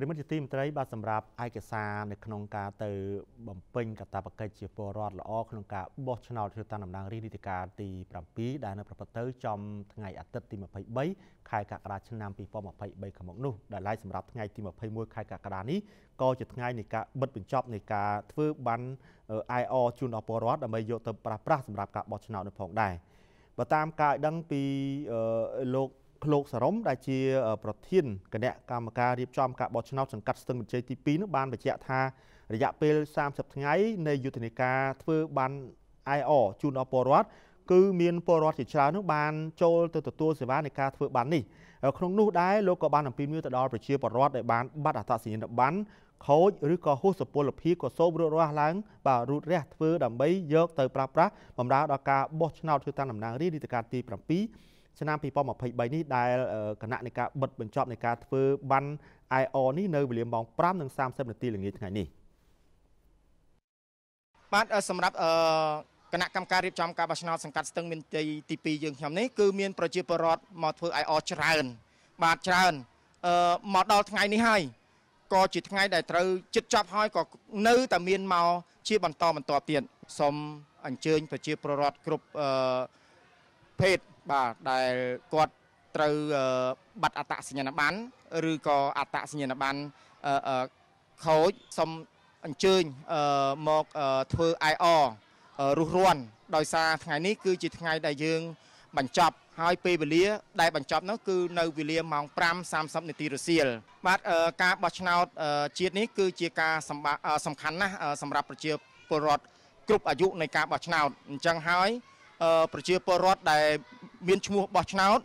ប្រិមិត្តជាទីមេត្រីបាទសម្រាប់ឯកសារនៅក្នុងការទៅបំពេញកាតព្វកិច្ចជាពលរដ្ឋល្អក្នុងការបោះឆ្នោតជ្រើសតាំងតំណាងរាស្ត្រនីតិកាលទី7ដែលនៅប្រព្រឹត្តទៅចំថ្ងៃអាទិត្យទី23ខែកក្កដាឆ្នាំ2023ខាងមុខនោះដែលឡាយសម្រាប់ថ្ងៃទី21ខែកក្កដានេះក៏ជាថ្ងៃនៃការបិទបញ្ចប់នៃការធ្វើបាន IR ជូនដល់ពលរដ្ឋដើម្បីយកទៅប្រើប្រាស់សម្រាប់ការបោះឆ្នោតនៅផងដែរបើតាមការឲ្យដឹងពីលោកភ្លោកសរំដែលជា ប្រធានគណៈកម្មការរៀបចំការបោះឆ្នោតសង្កាត់ស្ទឹងមន្ជ័យទី2នោះបានបញ្ជាក់ថា រយៈពេល30ថ្ងៃនៃយុទ្ធនាការធ្វើបាន IR ជូនដល់ពលរដ្ឋគឺមានពលរដ្ឋជាច្រើននោះបាន ចូលទៅទទួលសេវានៃការធ្វើបាននេះក្នុងនោះដែរលោកក៏បានអំពាវនាវទៅដល់ប្រជាពលរដ្ឋដែលបានបាត់អត្តសញ្ញាណប័ណ្ណខូចឬក៏ហួសសុពលភាពក៏សូមរួចរាស់ឡើងបាទរូតរះធ្វើដើម្បីយកទៅប្រើប្រាស់បម្រើដល់ការបោះឆ្នោតធ្វើតាមតំណាងរាស្ត្រនីតិកាលទី7ឆ្នាំ2023នេះដែលគណៈនៃការបិទបញ្ចប់នៃការធ្វើបាន IR នេះនៅវេលាម៉ោង5:30នាទីល្ងាចថ្ងៃនេះបាទសម្រាប់អឺគណៈកម្មការរៀបចំការបោះឆ្នោតសង្កាត់ស្ទឹងមានទីទី2យើងខ្ញុំនេះគឺមាន ប្រជាពលរដ្ឋមកធ្វើ IR ច្រើន បាទច្រើនអឺមកដល់ថ្ងៃនេះហើយក៏ជាថ្ងៃដែលត្រូវ ជិតចប់ហើយក៏នៅតែមានមកជាបន្តបន្តទៀតសូមអញ្ជើញ ប្រជាពលរដ្ឋគ្រប់អឺភេទបាទដែលគាត់ត្រូវបាត់អត្តសញ្ញាណប័ណ្ណឬក៏អត្តសញ្ញាណប័ណ្ណខូចសូមអញ្ជើញមកធ្វើ IR រុះរាន់ដោយសារថ្ងៃនេះគឺជាថ្ងៃដែលយើង បញ្ចប់ហើយពេលវេលា ដែលបញ្ចប់នោះគឺនៅវេលាម៉ោង5:30នាទីរសៀលបាទការបោះឆ្នោត ជាតិនេះ គឺជាការសំខាន់ណាស់សម្រាប់ប្រជាពលរដ្ឋគ្រប់អាយុនៃការបោះឆ្នោតអញ្ចឹងហើយ ប្រជាពលរដ្ឋដែលមានឈ្មោះបោះឆ្នោត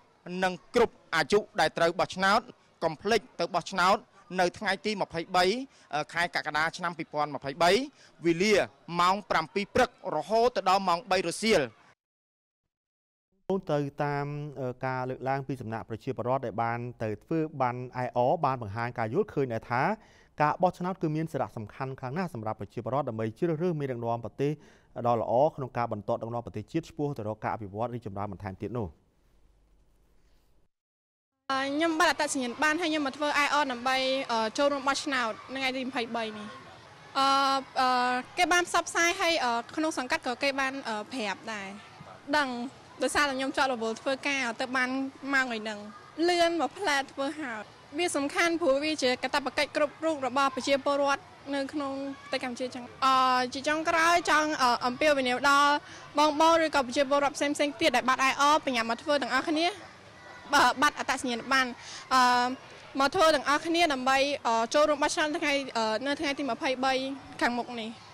និងគ្រប់អាយុដែលត្រូវបោះឆ្នោតកំភ្លេចទៅបោះឆ្នោត នៅថ្ងៃទី23ខែកក្កដាឆ្នាំ2023វេលាម៉ោង7ព្រឹករហូតដល់ម៉ោង3រសៀលនោះទៅតាមការលើកឡើងពីសំណាក់ប្រជាពលរដ្ឋដែលបានទៅធ្វើបានអៃអបានបង្ហាញការយល់ឃើញដែរថាការបោះឆ្នោតគឺមានសារៈសំខាន់ខ្លាំងណាស់សម្រាប់ប្រជាពលរដ្ឋដើម្បីជ្រើសរើសមេដឹកនាំប្រទេសដ៏ល្អក្នុងការបន្តដឹកនាំប្រទេសជាតិឆ្ពោះទៅរកការអភិវឌ្ឍរីកចម្រើនបន្ថែមទៀតនោះខ្ញុំបានអត្តសញ្ញាណប័ណ្ណហើយខ្ញុំមកធ្វើ IR ដើម្បីចូលរួមបោះឆ្នោតថ្ងៃទី23នេះអឺគេបានផ្សព្វផ្សាយហើយក្នុងសង្កាត់ក៏គេបានប្រាប់ដែរដឹងដោយសារតែខ្ញុំចោតរវល់ធ្វើការទៅបានម៉ោងឯហ្នឹងលឿនមកផ្លែធ្វើហើយវាសំខាន់ព្រោះវាជាកាតព្វកិច្ចគ្រប់រូបរបស់ប្រជាពលរដ្ឋនៅក្នុងប្រទេសកម្ពុជាចឹងអជាចុងក្រោយចង់អំពាវនាវដល់បងបងឬក៏ប្រជាពលរដ្ឋផ្សេងផ្សេងទៀតដែលបាត់ IR បញ្ញាមកធ្វើទាំងអស់គ្នាបើបាត់អត្តសញ្ញាណប័ណ្ណអមកធ្វើទាំងអស់គ្នាដើម្បីចូលរួមបោះឆ្នោតថ្ងៃនៅថ្ងៃទី23ខាងមុខនេះ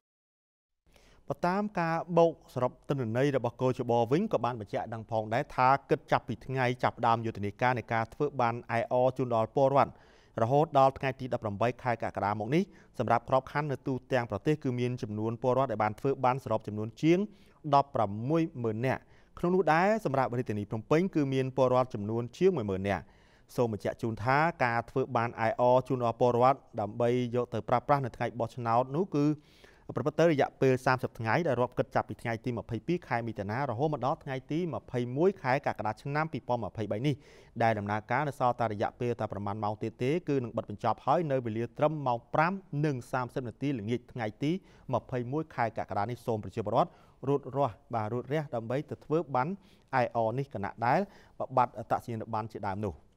បើតាមការបូកសរុបទិន្នន័យរបស់កោជបវិញក៏បានបញ្ជាក់ដឹងផងដែរថាគិតចាប់ពីថ្ងៃចាប់ផ្ដើមយុទ្ធនាការនៃការធ្វើបាន IR ជូនដល់ពលរដ្ឋរហូតដល់ថ្ងៃទី18ខែកក្កដាមកនេះសម្រាប់ក្របខ័ណ្ឌនៅទូទាំងប្រទេសគឺមានចំនួនពលរដ្ឋដែលបានធ្វើបានសរុបចំនួនជាង160,000នាក់ក្នុងនោះដែរសម្រាប់រាជធានីភ្នំពេញគឺមានពលរដ្ឋចំនួនជាង10,000នាក់សូមបញ្ជាក់ជូនថាការធ្វើបាន IR ជូនដល់ពលរដ្ឋដើម្បីយកទៅប្រើប្រាស់នៅថ្ងៃបោះឆ្នោតនោះគឺប្រព្រឹត្តទៅរយៈពេល30ថ្ងៃដែលរាប់គិតចាប់ពីថ្ងៃទី22ខែមិថុនារហូតមកដល់ថ្ងៃទី21ខែកក្កដាឆ្នាំ2023នេះដែលដំណើរការនៅសល់តែរយៈពេលតែប្រមាណម៉ោងទៀតទេគឺនឹងបិទបញ្ចប់ហើយនៅវេលាត្រឹមម៉ោង5:30នាទីល្ងាចថ្ងៃទី21ខែកក្កដានេះសូមប្រជាពលរដ្ឋរត់រស់បាទរត់រះដើម្បីទៅធ្វើបាន IR នេះគណៈដែលបបាត់អត្តសញ្ញាណប័ណ្ណជាដើមនោះ។